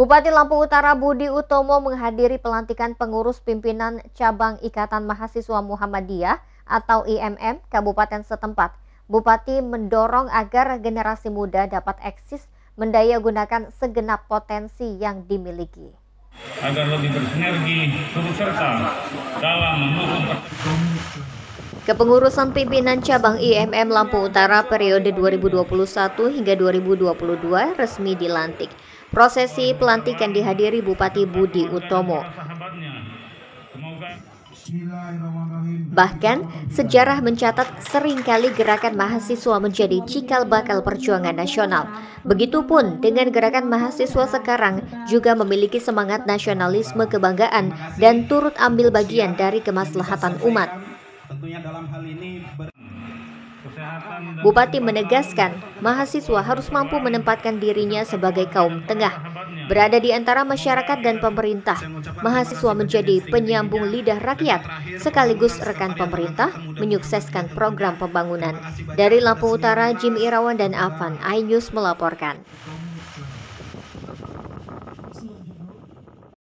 Bupati Lampung Utara Budi Utomo menghadiri pelantikan pengurus pimpinan cabang Ikatan Mahasiswa Muhammadiyah atau IMM Kabupaten setempat. Bupati mendorong agar generasi muda dapat eksis mendaya gunakan segenap potensi yang dimiliki. Agar lebih bersinergi turut serta dalam mendukung Kepengurusan pimpinan cabang IMM Lampu Utara periode 2021 hingga 2022 resmi dilantik. Prosesi pelantikan dihadiri Bupati Budi Utomo. Bahkan, sejarah mencatat seringkali gerakan mahasiswa menjadi cikal bakal perjuangan nasional. Begitupun dengan gerakan mahasiswa sekarang juga memiliki semangat nasionalisme kebanggaan dan turut ambil bagian dari kemaslahatan umat. Tentunya dalam hal ini ber... Bupati menegaskan, mahasiswa harus mampu menempatkan dirinya sebagai kaum tengah. Berada di antara masyarakat dan pemerintah, mahasiswa menjadi penyambung lidah rakyat sekaligus rekan pemerintah menyukseskan program pembangunan. Dari Lampung Utara, Jim Irawan dan Afan, iNews melaporkan.